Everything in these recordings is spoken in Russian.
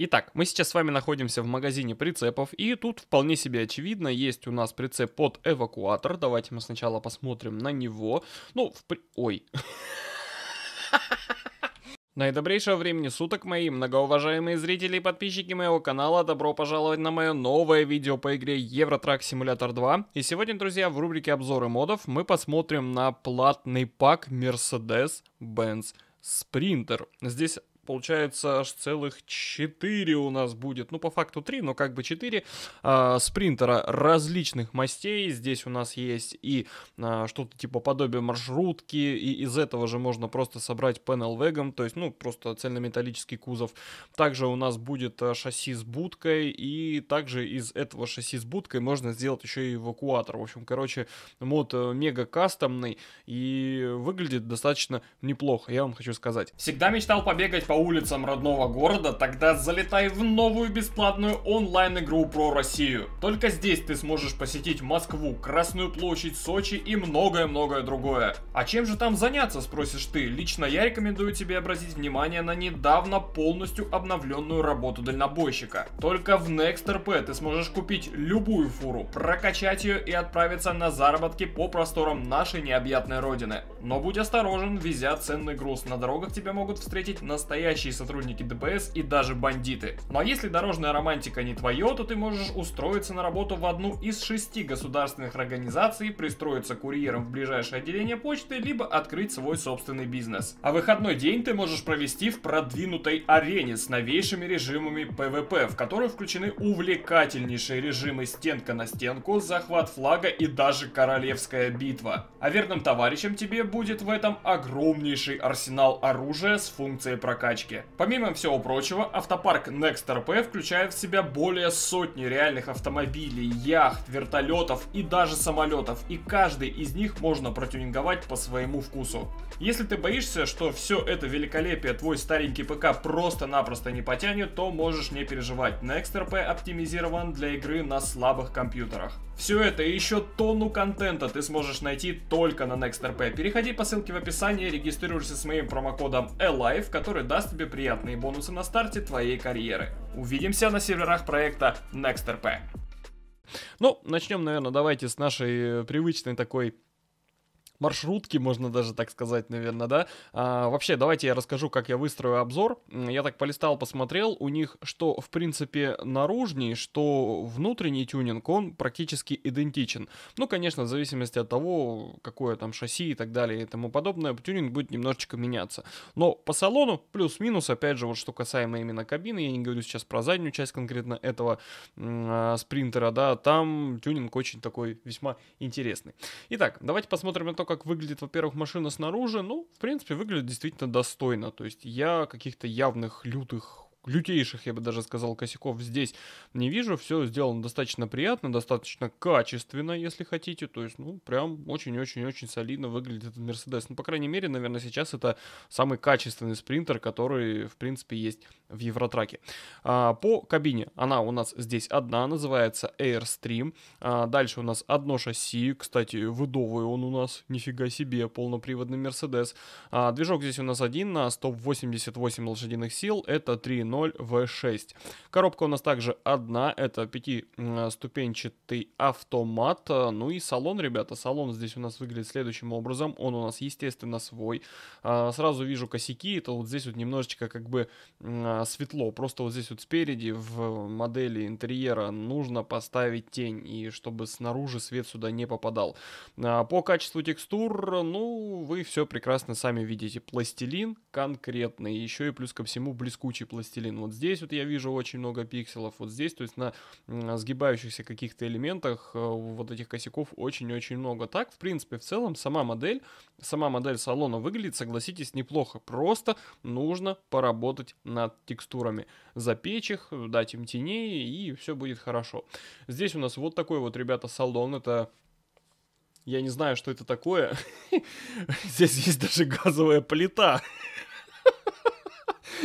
Итак, мы сейчас с вами находимся в магазине прицепов, и тут вполне себе очевидно, есть у нас прицеп под эвакуатор. Давайте мы сначала посмотрим на него. Ну, в при... Ой. Наидобрейшего времени суток, мои многоуважаемые зрители и подписчики моего канала, добро пожаловать на мое новое видео по игре Евротрак Simulator 2. И сегодня, друзья, в рубрике обзоры модов мы посмотрим на платный пак Mercedes-Benz Sprinter. Здесь получается, аж целых 4 у нас будет. Ну, по факту 3, но как бы 4 э, а, спринтера различных мастей. Здесь у нас есть и э, что-то типа подобие маршрутки, и из этого же можно просто собрать Panel Wagon, то есть, ну, просто цельнометаллический кузов. Также у нас будет а, шасси с будкой, и также из этого шасси с будкой можно сделать еще и эвакуатор. В общем, короче, мод э, мега кастомный и выглядит достаточно неплохо, я вам хочу сказать. Всегда мечтал побегать по улицам родного города, тогда залетай в новую бесплатную онлайн-игру про Россию. Только здесь ты сможешь посетить Москву, Красную площадь, Сочи и многое-многое другое. А чем же там заняться, спросишь ты? Лично я рекомендую тебе обратить внимание на недавно полностью обновленную работу дальнобойщика. Только в NextRP ты сможешь купить любую фуру, прокачать ее и отправиться на заработки по просторам нашей необъятной родины. Но будь осторожен, везя ценный груз, на дорогах тебя могут встретить настоящие настоящие сотрудники ДПС и даже бандиты. Но ну а если дорожная романтика не твое, то ты можешь устроиться на работу в одну из шести государственных организаций, пристроиться курьером в ближайшее отделение почты, либо открыть свой собственный бизнес. А выходной день ты можешь провести в продвинутой арене с новейшими режимами ПВП, в которую включены увлекательнейшие режимы стенка на стенку, захват флага и даже королевская битва. А верным товарищем тебе будет в этом огромнейший арсенал оружия с функцией прокачки прокачки. Помимо всего прочего, автопарк NextRP включает в себя более сотни реальных автомобилей, яхт, вертолетов и даже самолетов, и каждый из них можно протюнинговать по своему вкусу. Если ты боишься, что все это великолепие твой старенький ПК просто-напросто не потянет, то можешь не переживать. NextRP оптимизирован для игры на слабых компьютерах. Все это и еще тонну контента ты сможешь найти только на NextRP. Переходи по ссылке в описании, регистрируйся с моим промокодом ALIFE, который даст тебе приятные бонусы на старте твоей карьеры. Увидимся на серверах проекта NextRP. Ну, начнем, наверное, давайте с нашей привычной такой маршрутки, можно даже так сказать, наверное, да. А, вообще, давайте я расскажу, как я выстрою обзор. Я так полистал, посмотрел, у них что, в принципе, наружный, что внутренний тюнинг, он практически идентичен. Ну, конечно, в зависимости от того, какое там шасси и так далее и тому подобное, тюнинг будет немножечко меняться. Но по салону плюс-минус, опять же, вот что касаемо именно кабины, я не говорю сейчас про заднюю часть конкретно этого э, спринтера, да, там тюнинг очень такой весьма интересный. Итак, давайте посмотрим на то, как выглядит, во-первых, машина снаружи, ну, в принципе, выглядит действительно достойно. То есть я каких-то явных лютых лютейших, я бы даже сказал, косяков здесь не вижу. Все сделано достаточно приятно, достаточно качественно, если хотите. То есть, ну, прям очень-очень-очень солидно выглядит этот Мерседес. Ну, по крайней мере, наверное, сейчас это самый качественный спринтер, который, в принципе, есть в Евротраке. А, по кабине она у нас здесь одна, называется Airstream. А, дальше у нас одно шасси, кстати, выдовый он у нас, нифига себе, полноприводный Мерседес. А, движок здесь у нас один на 188 лошадиных сил, это 3 2.0 V6. Коробка у нас также одна, это пятиступенчатый автомат. Ну и салон, ребята, салон здесь у нас выглядит следующим образом. Он у нас, естественно, свой. Сразу вижу косяки, это вот здесь вот немножечко как бы светло. Просто вот здесь вот спереди в модели интерьера нужно поставить тень, и чтобы снаружи свет сюда не попадал. По качеству текстур, ну, вы все прекрасно сами видите. Пластилин конкретный, еще и плюс ко всему блескучий пластилин пластилин. Вот здесь вот я вижу очень много пикселов, вот здесь, то есть на сгибающихся каких-то элементах э, вот этих косяков очень-очень много. Так, в принципе, в целом сама модель, сама модель салона выглядит, согласитесь, неплохо. Просто нужно поработать над текстурами. Запечь их, дать им теней, и все будет хорошо. Здесь у нас вот такой вот, ребята, салон. Это я не знаю, что это такое. Здесь есть даже газовая плита.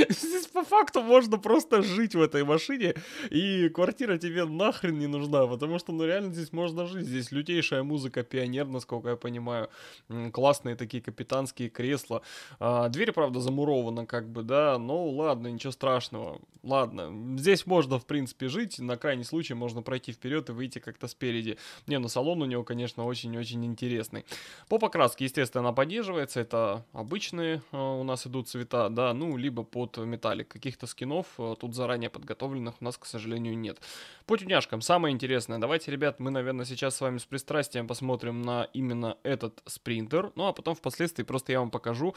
Здесь по факту можно просто жить в этой машине, и квартира тебе нахрен не нужна, потому что, ну, реально здесь можно жить. Здесь лютейшая музыка, пионер, насколько я понимаю, классные такие капитанские кресла. А, дверь, правда, замурована, как бы, да, ну, ладно, ничего страшного. Ладно, здесь можно, в принципе, жить, на крайний случай можно пройти вперед и выйти как-то спереди. Не, ну, салон у него, конечно, очень-очень интересный. По покраске, естественно, она поддерживается, это обычные а, у нас идут цвета, да, ну, либо по от Металлик. Каких-то скинов э, тут заранее подготовленных у нас, к сожалению, нет. По тюняшкам самое интересное. Давайте, ребят, мы, наверное, сейчас с вами с пристрастием посмотрим на именно этот спринтер. Ну, а потом впоследствии просто я вам покажу,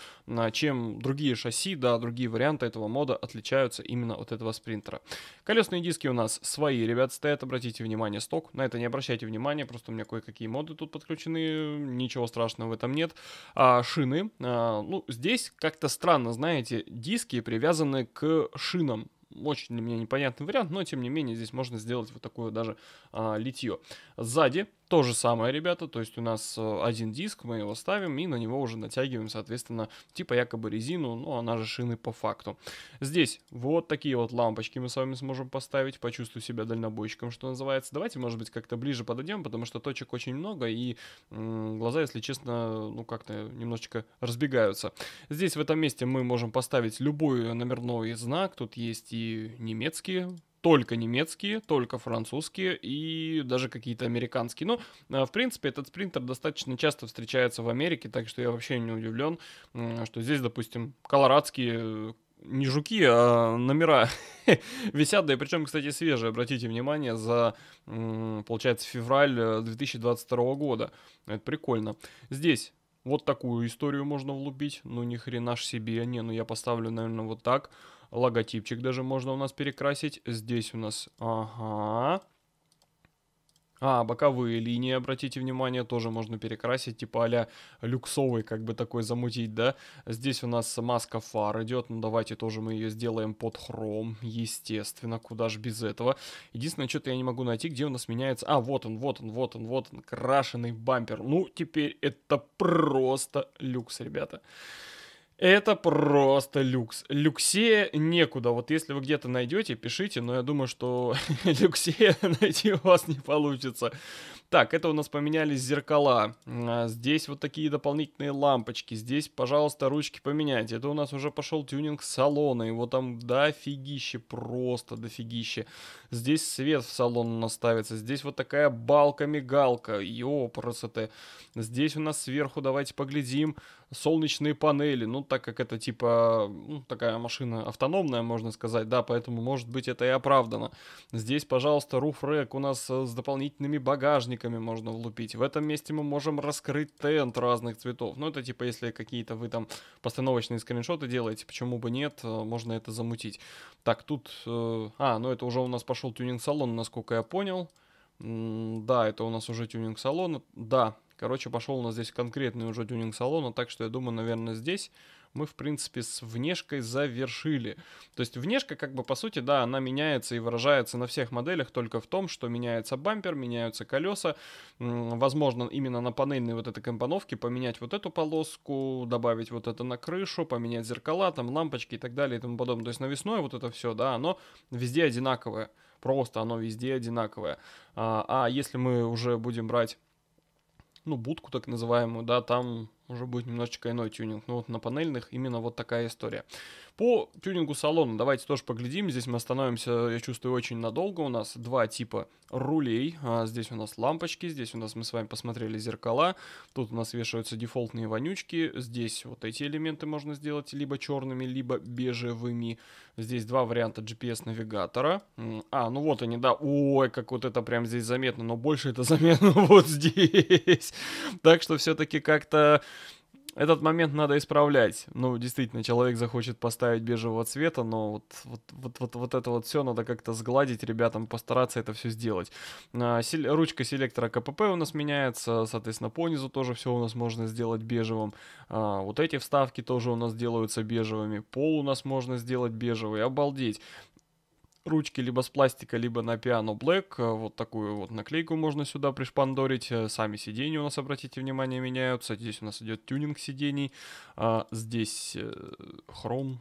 чем другие шасси, да, другие варианты этого мода отличаются именно от этого спринтера. Колесные диски у нас свои, ребят, стоят. Обратите внимание, сток. На это не обращайте внимания, просто у меня кое-какие моды тут подключены. Ничего страшного в этом нет. А, шины. А, ну, здесь как-то странно, знаете, диски при привязаны к шинам. Очень для меня непонятный вариант, но тем не менее здесь можно сделать вот такое даже а, литье. Сзади то же самое, ребята, то есть у нас э, один диск, мы его ставим и на него уже натягиваем, соответственно, типа якобы резину, но ну, она же шины по факту. Здесь вот такие вот лампочки мы с вами сможем поставить, почувствую себя дальнобойщиком, что называется. Давайте, может быть, как-то ближе подойдем, потому что точек очень много и глаза, если честно, ну как-то немножечко разбегаются. Здесь в этом месте мы можем поставить любой номерной знак, тут есть и немецкие только немецкие, только французские и даже какие-то американские. Ну, а, в принципе, этот спринтер достаточно часто встречается в Америке, так что я вообще не удивлен, что здесь, допустим, колорадские э, не жуки, а номера висят, да и причем, кстати, свежие, обратите внимание, за, получается, февраль 2022 э, года. Это прикольно. Здесь вот такую историю можно влупить, ну ни хрена ж себе, не, ну я поставлю, наверное, вот так. Логотипчик даже можно у нас перекрасить. Здесь у нас... Ага. А, боковые линии, обратите внимание, тоже можно перекрасить, типа а люксовый, как бы такой замутить, да? Здесь у нас маска фар идет, ну давайте тоже мы ее сделаем под хром, естественно, куда же без этого. Единственное, что-то я не могу найти, где у нас меняется... А, вот он, вот он, вот он, вот он, крашеный бампер. Ну, теперь это просто люкс, ребята. Ребята. Это просто люкс. Люксея некуда. Вот если вы где-то найдете, пишите, но я думаю, что люксея найти у вас не получится. Так, это у нас поменялись зеркала. А здесь вот такие дополнительные лампочки. Здесь, пожалуйста, ручки поменяйте. Это у нас уже пошел тюнинг салона. Его там дофигище, просто дофигище. Здесь свет в салон у нас ставится. Здесь вот такая балка-мигалка. Йо, просто Здесь у нас сверху, давайте поглядим, солнечные панели, ну, так как это, типа, ну, такая машина автономная, можно сказать, да, поэтому, может быть, это и оправдано. Здесь, пожалуйста, руфрек у нас э, с дополнительными багажниками можно влупить. В этом месте мы можем раскрыть тент разных цветов. Ну, это, типа, если какие-то вы там постановочные скриншоты делаете, почему бы нет, э, можно это замутить. Так, тут... Э, а, ну, это уже у нас пошел тюнинг-салон, насколько я понял. М да, это у нас уже тюнинг-салон. Да, Короче, пошел у нас здесь конкретный уже тюнинг салона, так что я думаю, наверное, здесь мы, в принципе, с внешкой завершили. То есть внешка, как бы, по сути, да, она меняется и выражается на всех моделях только в том, что меняется бампер, меняются колеса. Возможно, именно на панельной вот этой компоновке поменять вот эту полоску, добавить вот это на крышу, поменять зеркала, там, лампочки и так далее и тому подобное. То есть навесное вот это все, да, оно везде одинаковое. Просто оно везде одинаковое. А, а если мы уже будем брать ну, будку так называемую, да, там уже будет немножечко иной тюнинг. Но ну, вот на панельных именно вот такая история. По тюнингу салона давайте тоже поглядим. Здесь мы остановимся, я чувствую, очень надолго. У нас два типа рулей. А здесь у нас лампочки, здесь у нас мы с вами посмотрели зеркала. Тут у нас вешаются дефолтные вонючки. Здесь вот эти элементы можно сделать либо черными, либо бежевыми. Здесь два варианта GPS-навигатора. А, ну вот они, да. Ой, как вот это прям здесь заметно. Но больше это заметно вот здесь. Так что все-таки как-то этот момент надо исправлять. Ну, действительно, человек захочет поставить бежевого цвета, но вот, вот, вот, вот, вот это вот все надо как-то сгладить, ребятам постараться это все сделать. А, ручка селектора КПП у нас меняется, соответственно, по низу тоже все у нас можно сделать бежевым. А, вот эти вставки тоже у нас делаются бежевыми, пол у нас можно сделать бежевый, обалдеть ручки либо с пластика, либо на Piano Black. Э, вот такую вот наклейку можно сюда пришпандорить. Э, сами сиденья у нас, обратите внимание, меняются. Здесь у нас идет тюнинг сидений. А, здесь э, хром,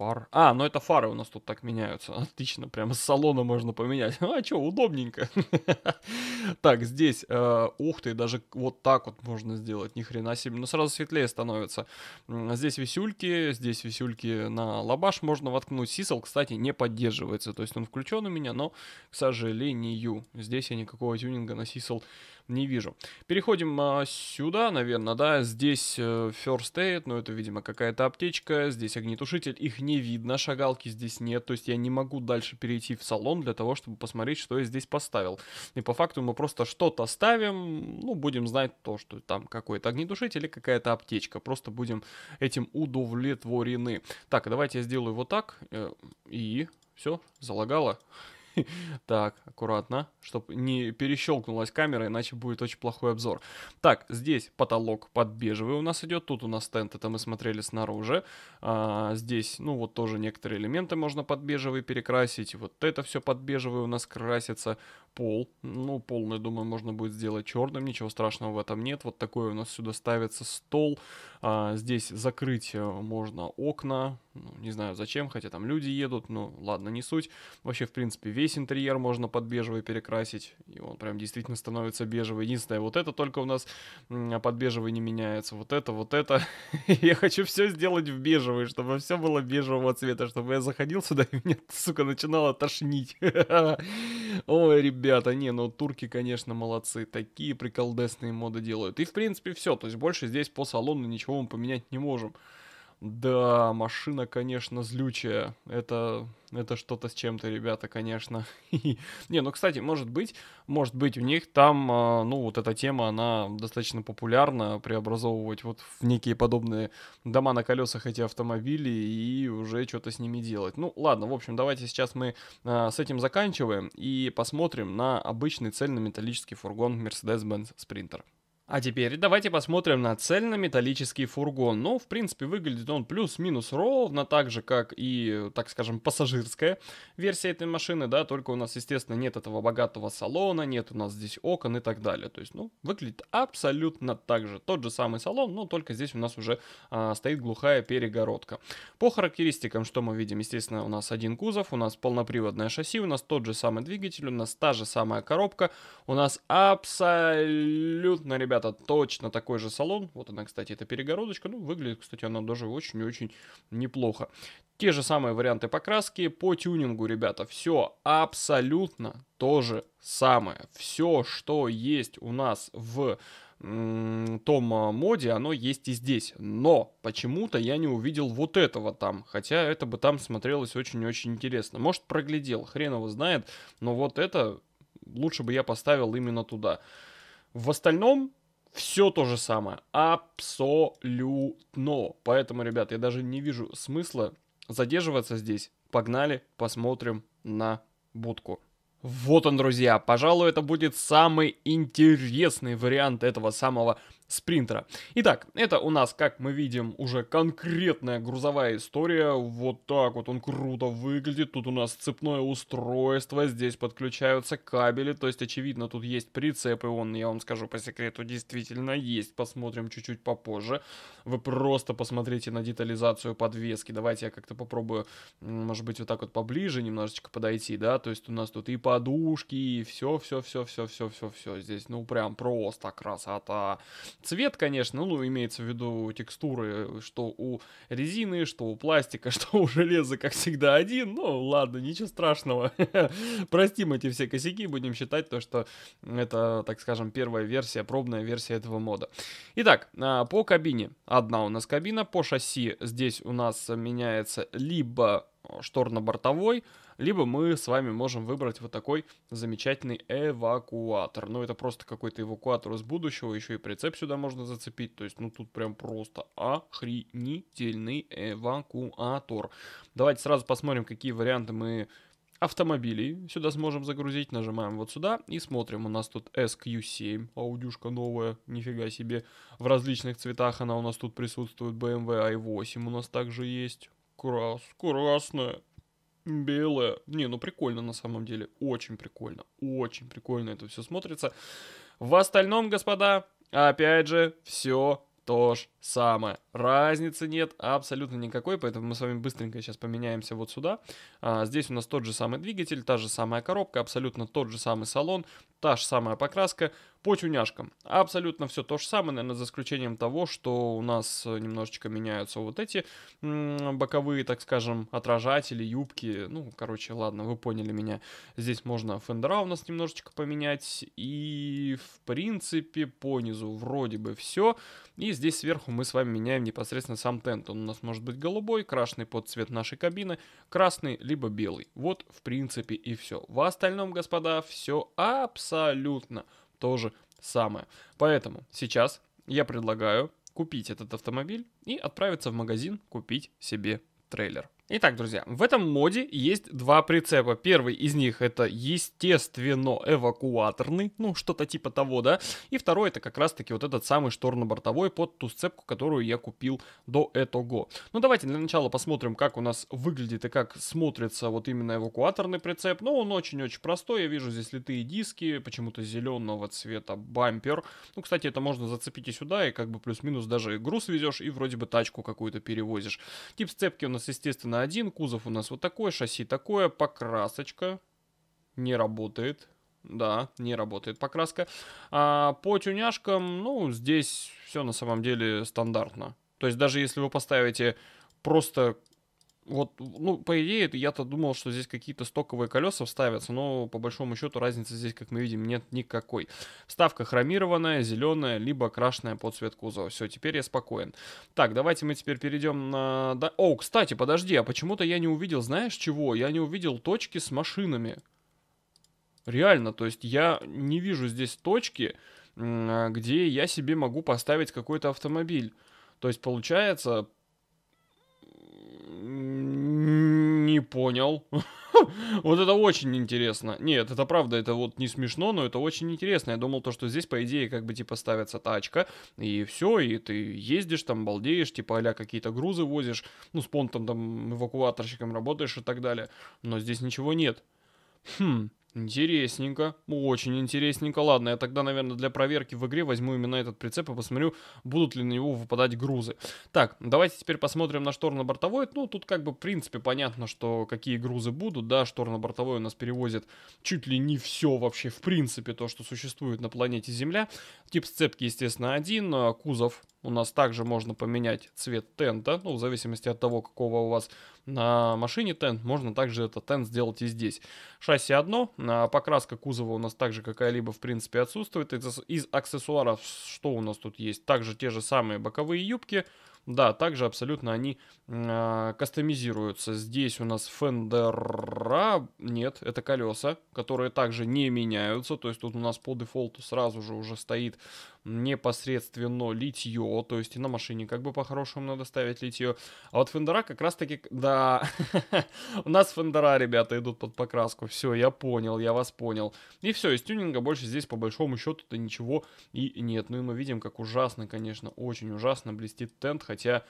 Фар. А, ну это фары у нас тут так меняются. Отлично, прямо с салона можно поменять. А что, удобненько. Так, здесь, э, ух ты, даже вот так вот можно сделать, ни хрена себе. Но ну, сразу светлее становится. Здесь висюльки, здесь висюльки на лабаш можно воткнуть. Сисел, кстати, не поддерживается, то есть он включен у меня, но, к сожалению, здесь я никакого тюнинга на сисел не вижу. Переходим а, сюда, наверное, да. Здесь э, First Aid, ну это, видимо, какая-то аптечка. Здесь огнетушитель. Их не видно, шагалки здесь нет. То есть я не могу дальше перейти в салон для того, чтобы посмотреть, что я здесь поставил. И по факту мы просто что-то ставим, ну, будем знать то, что там какой-то огнетушитель или какая-то аптечка. Просто будем этим удовлетворены. Так, давайте я сделаю вот так. Э, и все, залагало. Так, аккуратно, чтобы не перещелкнулась камера, иначе будет очень плохой обзор. Так, здесь потолок под бежевый у нас идет, тут у нас стенд, это мы смотрели снаружи. А, здесь, ну вот тоже некоторые элементы можно под бежевый перекрасить. Вот это все под бежевый у нас красится. Пол, ну полный, думаю, можно будет сделать черным, ничего страшного в этом нет. Вот такой у нас сюда ставится стол. А, здесь закрыть э, можно окна, ну, не знаю зачем, хотя там люди едут, ну ладно, не суть. Вообще, в принципе, весь интерьер можно под бежевый перекрасить, и он прям действительно становится бежевый. Единственное, вот это только у нас а под бежевый не меняется, вот это, вот это. Я хочу все сделать в бежевый, чтобы все было бежевого цвета, чтобы я заходил сюда и меня, сука, начинало тошнить. Ой, ребята, не, ну турки, конечно, молодцы, такие приколдесные моды делают. И, в принципе, все, то есть больше здесь по салону ничего мы поменять не можем. Да, машина, конечно, злючая. Это, это что-то с чем-то, ребята, конечно. Не, ну, кстати, может быть, может быть, у них там, а, ну, вот эта тема, она достаточно популярна, преобразовывать вот в некие подобные дома на колесах эти автомобили и уже что-то с ними делать. Ну, ладно, в общем, давайте сейчас мы а, с этим заканчиваем и посмотрим на обычный цельнометаллический фургон Mercedes-Benz Sprinter. А теперь давайте посмотрим на цельнометаллический фургон. Ну, в принципе, выглядит он плюс-минус ровно, так же, как и, так скажем, пассажирская версия этой машины, да, только у нас, естественно, нет этого богатого салона, нет у нас здесь окон и так далее. То есть, ну, выглядит абсолютно так же. Тот же самый салон, но только здесь у нас уже а, стоит глухая перегородка. По характеристикам, что мы видим, естественно, у нас один кузов, у нас полноприводное шасси, у нас тот же самый двигатель, у нас та же самая коробка, у нас абсолютно, ребят, ребята, точно такой же салон. Вот она, кстати, эта перегородочка. Ну, выглядит, кстати, она даже очень-очень неплохо. Те же самые варианты покраски. По тюнингу, ребята, все абсолютно то же самое. Все, что есть у нас в том а, моде, оно есть и здесь. Но почему-то я не увидел вот этого там. Хотя это бы там смотрелось очень-очень интересно. Может, проглядел, хрен его знает. Но вот это лучше бы я поставил именно туда. В остальном все то же самое. Абсолютно. Поэтому, ребят, я даже не вижу смысла задерживаться здесь. Погнали, посмотрим на будку. Вот он, друзья. Пожалуй, это будет самый интересный вариант этого самого спринтера. Итак, это у нас, как мы видим, уже конкретная грузовая история. Вот так вот он круто выглядит. Тут у нас цепное устройство, здесь подключаются кабели. То есть, очевидно, тут есть прицеп, и он, я вам скажу по секрету, действительно есть. Посмотрим чуть-чуть попозже. Вы просто посмотрите на детализацию подвески. Давайте я как-то попробую, может быть, вот так вот поближе немножечко подойти, да. То есть у нас тут и подушки, и все, все, все, все, все, все, все. Здесь, ну, прям просто красота. Цвет, конечно, ну, имеется в виду текстуры, что у резины, что у пластика, что у железа, как всегда, один. Ну, ладно, ничего страшного. Простим эти все косяки, будем считать то, что это, так скажем, первая версия, пробная версия этого мода. Итак, а, по кабине. Одна у нас кабина, по шасси здесь у нас меняется либо шторно-бортовой, либо мы с вами можем выбрать вот такой замечательный эвакуатор. Ну, это просто какой-то эвакуатор из будущего, еще и прицеп сюда можно зацепить. То есть, ну, тут прям просто охренительный эвакуатор. Давайте сразу посмотрим, какие варианты мы автомобилей сюда сможем загрузить. Нажимаем вот сюда и смотрим. У нас тут SQ7, аудюшка новая, нифига себе. В различных цветах она у нас тут присутствует. BMW i8 эм у нас также есть. Крас, красная белая, Не, ну прикольно на самом деле. Очень прикольно. Очень прикольно это все смотрится. В остальном, господа, опять же, все то же самое. Разницы нет абсолютно никакой, поэтому мы с вами быстренько сейчас поменяемся вот сюда. А, здесь у нас тот же самый двигатель, та же самая коробка, абсолютно тот же самый салон, та же самая покраска, по тюняшкам. Абсолютно все то же самое, наверное, за исключением того, что у нас э, немножечко меняются вот эти боковые, так скажем, отражатели, юбки. Ну, короче, ладно, вы поняли меня. Здесь можно фендера у нас немножечко поменять. И, в принципе, по низу вроде бы все. И здесь сверху мы с вами меняем непосредственно сам тент. Он у нас может быть голубой, крашеный под цвет нашей кабины, красный либо белый. Вот, в принципе, и все. В остальном, господа, все абсолютно то же самое. Поэтому сейчас я предлагаю купить этот автомобиль и отправиться в магазин купить себе трейлер. Итак, друзья, в этом моде есть два прицепа. Первый из них это, естественно, эвакуаторный, ну, что-то типа того, да. И второй это как раз-таки вот этот самый шторно-бортовой под ту сцепку, которую я купил до этого. Ну, давайте для начала посмотрим, как у нас выглядит и как смотрится вот именно эвакуаторный прицеп. Ну, он очень-очень простой, я вижу здесь литые диски, почему-то зеленого цвета бампер. Ну, кстати, это можно зацепить и сюда, и как бы плюс-минус даже груз везешь, и вроде бы тачку какую-то перевозишь. Тип сцепки у нас, естественно, один. Кузов у нас вот такой, шасси такое, покрасочка не работает. Да, не работает покраска. А по тюняшкам, ну, здесь все на самом деле стандартно. То есть даже если вы поставите просто вот, ну, по идее, я-то думал, что здесь какие-то стоковые колеса вставятся, но по большому счету разницы здесь, как мы видим, нет никакой. Вставка хромированная, зеленая, либо крашенная под цвет кузова. Все, теперь я спокоен. Так, давайте мы теперь перейдем на... Да... О, кстати, подожди, а почему-то я не увидел, знаешь чего? Я не увидел точки с машинами. Реально, то есть я не вижу здесь точки, а, где я себе могу поставить какой-то автомобиль. То есть получается, не понял. вот это очень интересно. Нет, это правда, это вот не смешно, но это очень интересно. Я думал то, что здесь, по идее, как бы типа ставится тачка, и все, и ты ездишь там, балдеешь, типа а какие-то грузы возишь, ну, с понтом там эвакуаторщиком работаешь и так далее. Но здесь ничего нет. Хм, Интересненько, очень интересненько. Ладно, я тогда, наверное, для проверки в игре возьму именно этот прицеп и посмотрю, будут ли на него выпадать грузы. Так, давайте теперь посмотрим на штор на бортовой. Ну, тут как бы, в принципе, понятно, что какие грузы будут. Да, штор на бортовой у нас перевозит чуть ли не все вообще, в принципе, то, что существует на планете Земля. Тип сцепки, естественно, один. А, кузов у нас также можно поменять цвет тента, ну, в зависимости от того, какого у вас на машине тент, можно также этот тент сделать и здесь. Шасси одно, а покраска кузова у нас также какая-либо, в принципе, отсутствует. Из, из аксессуаров что у нас тут есть? Также те же самые боковые юбки, да, также абсолютно они э, кастомизируются. Здесь у нас фендера, нет, это колеса, которые также не меняются. То есть тут у нас по дефолту сразу же уже стоит непосредственно литье, то есть и на машине как бы по-хорошему надо ставить литье. А вот фендера как раз-таки, да, у нас фендера, ребята, идут под покраску. Все, я понял, я вас понял. И все, из тюнинга больше здесь по большому счету-то ничего и нет. Ну и мы видим, как ужасно, конечно, очень ужасно блестит тент, хотя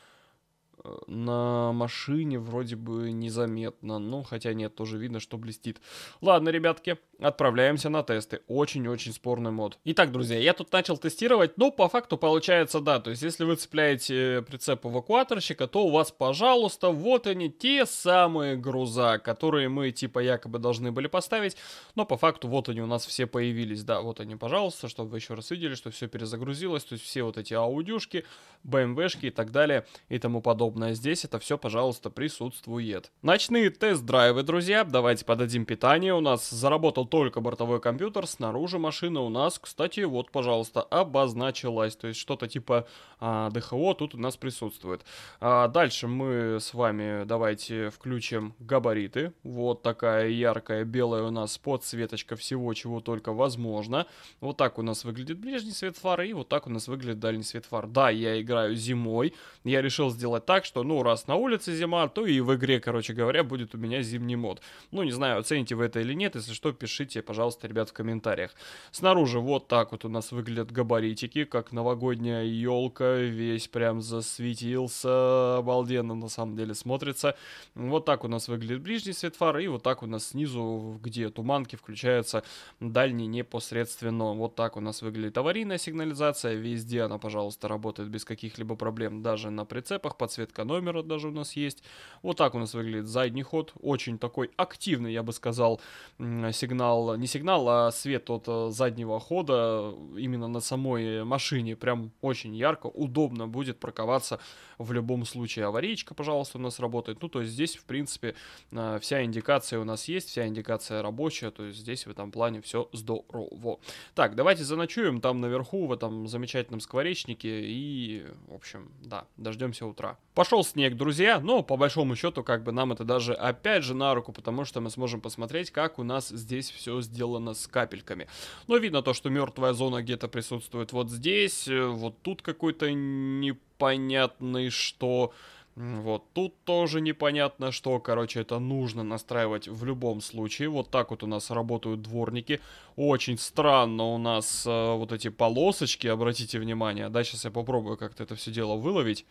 на машине вроде бы незаметно. Ну, хотя нет, тоже видно, что блестит. Ладно, ребятки, отправляемся на тесты. Очень-очень спорный мод. Итак, друзья, я тут начал тестировать. Ну, по факту получается, да. То есть, если вы цепляете прицеп эвакуаторщика, то у вас, пожалуйста, вот они, те самые груза, которые мы типа якобы должны были поставить. Но по факту вот они у нас все появились. Да, вот они, пожалуйста, чтобы вы еще раз видели, что все перезагрузилось. То есть, все вот эти аудюшки, БМВшки эм и так далее и тому подобное подобное. Здесь это все, пожалуйста, присутствует. Ночные тест-драйвы, друзья. Давайте подадим питание. У нас заработал только бортовой компьютер. Снаружи машина у нас, кстати, вот, пожалуйста, обозначилась. То есть что-то типа а, ДХО тут у нас присутствует. А, дальше мы с вами давайте включим габариты. Вот такая яркая белая у нас подсветочка всего, чего только возможно. Вот так у нас выглядит ближний свет фары и вот так у нас выглядит дальний свет фар. Да, я играю зимой. Я решил сделать так, что, ну, раз на улице зима, то и в игре, короче говоря, будет у меня зимний мод. Ну, не знаю, оцените вы это или нет, если что, пишите, пожалуйста, ребят, в комментариях. Снаружи вот так вот у нас выглядят габаритики, как новогодняя елка, весь прям засветился, обалденно на самом деле смотрится. Вот так у нас выглядит ближний свет фар, и вот так у нас снизу, где туманки включаются, дальний непосредственно. Вот так у нас выглядит аварийная сигнализация, везде она, пожалуйста, работает без каких-либо проблем, даже на прицепах, подсветка подсветка номера даже у нас есть. Вот так у нас выглядит задний ход. Очень такой активный, я бы сказал, сигнал, не сигнал, а свет от э, заднего хода э, именно на самой машине. Прям очень ярко, удобно будет парковаться в любом случае. Аварийка, пожалуйста, у нас работает. Ну, то есть здесь, в принципе, э, вся индикация у нас есть, вся индикация рабочая, то есть здесь в этом плане все здорово. Так, давайте заночуем там наверху, в этом замечательном скворечнике, и, в общем, да, дождемся утра. Пошел снег, друзья, но по большому счету, как бы нам это даже опять же на руку, потому что мы сможем посмотреть, как у нас здесь все сделано с капельками. Но видно то, что мертвая зона где-то присутствует вот здесь, э, вот тут какой-то непонятный что... Вот тут тоже непонятно, что, короче, это нужно настраивать в любом случае. Вот так вот у нас работают дворники. Очень странно у нас э, вот эти полосочки, обратите внимание. Да, сейчас я попробую как-то это все дело выловить.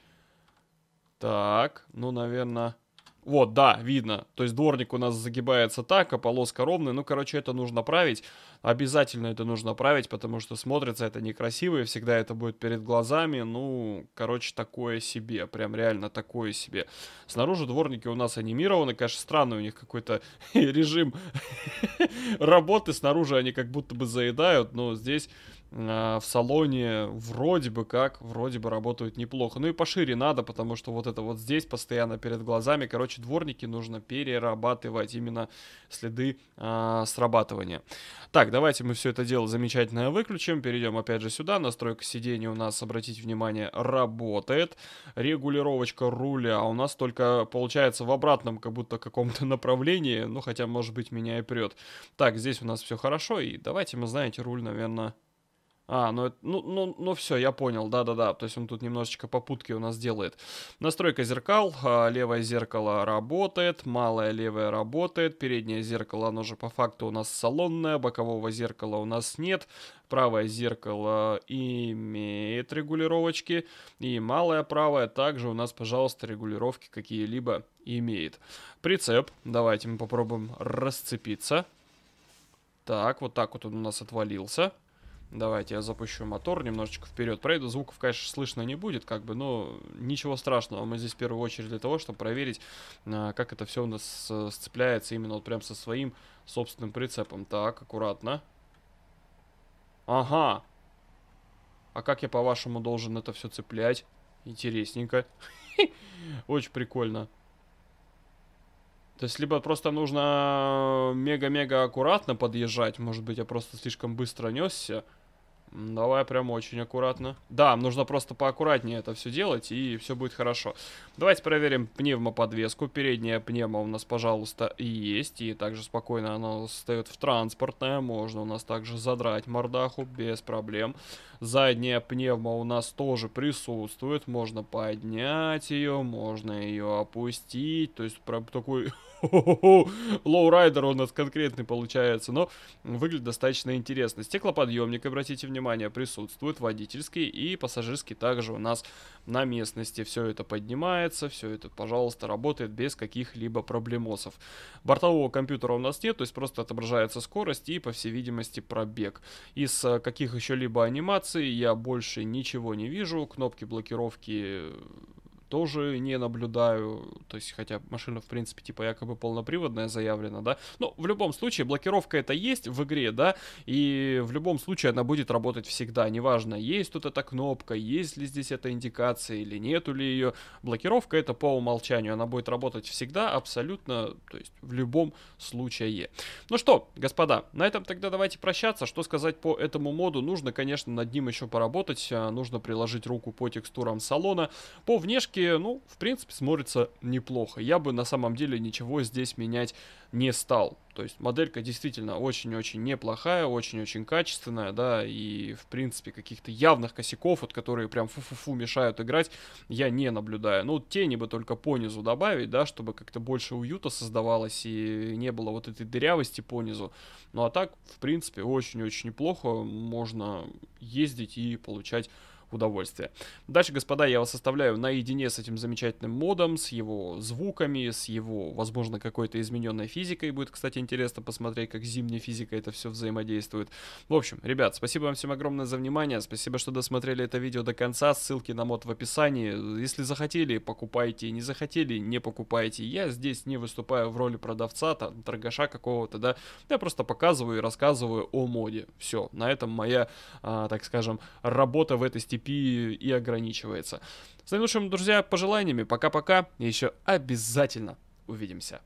Так, ну, наверное... Вот, да, видно. То есть дворник у нас загибается так, а полоска ровная. Ну, короче, это нужно править. Обязательно это нужно править, потому что смотрится это некрасиво, и всегда это будет перед глазами. Ну, короче, такое себе. Прям реально такое себе. Снаружи дворники у нас анимированы. Конечно, странный у них какой-то режим работы. Снаружи они как будто бы заедают, но здесь а, в салоне вроде бы как, вроде бы работают неплохо. Ну и пошире надо, потому что вот это вот здесь постоянно перед глазами. Короче, дворники нужно перерабатывать, именно следы э, срабатывания. Так, давайте мы все это дело замечательное выключим. Перейдем опять же сюда. Настройка сидения у нас, обратите внимание, работает. Регулировочка руля у нас только получается в обратном как будто каком-то направлении. Ну, хотя, может быть, меня и прет. Так, здесь у нас все хорошо. И давайте мы, знаете, руль, наверное а, ну, ну, ну, ну все, я понял, да-да-да. То есть он тут немножечко попутки у нас делает. Настройка зеркал. Левое зеркало работает, малое левое работает. Переднее зеркало, оно же по факту у нас салонное. Бокового зеркала у нас нет. Правое зеркало имеет регулировочки. И малое правое также у нас, пожалуйста, регулировки какие-либо имеет. Прицеп. Давайте мы попробуем расцепиться. Так, вот так вот он у нас отвалился. Давайте я запущу мотор, немножечко вперед проеду. Звуков, конечно, слышно не будет, как бы, но ничего страшного. Мы здесь в первую очередь для того, чтобы проверить, а, как это все у нас э, сцепляется именно вот прям со своим собственным прицепом. Так, аккуратно. Ага. А как я, по-вашему, должен это все цеплять? Интересненько. Очень прикольно. То есть, либо просто нужно э, мега-мега аккуратно подъезжать, может быть, я просто слишком быстро несся, Давай прям очень аккуратно. Да, нужно просто поаккуратнее это все делать, и все будет хорошо. Давайте проверим пневмоподвеску. Передняя пневма у нас, пожалуйста, есть. И также спокойно она встает в транспортное. Можно у нас также задрать мордаху без проблем. Задняя пневма у нас тоже присутствует. Можно поднять ее, можно ее опустить. То есть прям такой Лоурайдер у нас конкретный получается, но выглядит достаточно интересно. Стеклоподъемник, обратите внимание, присутствует, водительский и пассажирский также у нас на местности. Все это поднимается, все это, пожалуйста, работает без каких-либо проблемосов. Бортового компьютера у нас нет, то есть просто отображается скорость и, по всей видимости, пробег. Из э, каких еще либо анимаций я больше ничего не вижу, кнопки блокировки тоже не наблюдаю. То есть, хотя машина, в принципе, типа якобы полноприводная заявлена, да. Но в любом случае, блокировка это есть в игре, да. И в любом случае она будет работать всегда. Неважно, есть тут эта кнопка, есть ли здесь эта индикация или нету ли ее. Блокировка это по умолчанию. Она будет работать всегда, абсолютно, то есть в любом случае. Ну что, господа, на этом тогда давайте прощаться. Что сказать по этому моду? Нужно, конечно, над ним еще поработать. Нужно приложить руку по текстурам салона. По внешке все ну, в принципе, смотрится неплохо. Я бы на самом деле ничего здесь менять не стал. То есть моделька действительно очень-очень неплохая, очень-очень качественная, да, и в принципе каких-то явных косяков, вот которые прям фу-фу-фу мешают играть, я не наблюдаю. Ну, тени бы только по низу добавить, да, чтобы как-то больше уюта создавалось и не было вот этой дырявости по низу. Ну, а так, в принципе, очень-очень неплохо, можно ездить и получать удовольствие. Дальше, господа, я вас оставляю наедине с этим замечательным модом, с его звуками, с его, возможно, какой-то измененной физикой. Будет, кстати, интересно посмотреть, как зимняя физика это все взаимодействует. В общем, ребят, спасибо вам всем огромное за внимание. Спасибо, что досмотрели это видео до конца. Ссылки на мод в описании. Если захотели, покупайте. Не захотели, не покупайте. Я здесь не выступаю в роли продавца, там, торгаша какого-то, да. Я просто показываю и рассказываю о моде. Все, на этом моя, а, так скажем, работа в этой степени PDP и ограничивается. С наилучшими, друзья, пожеланиями. Пока-пока. и Еще обязательно увидимся.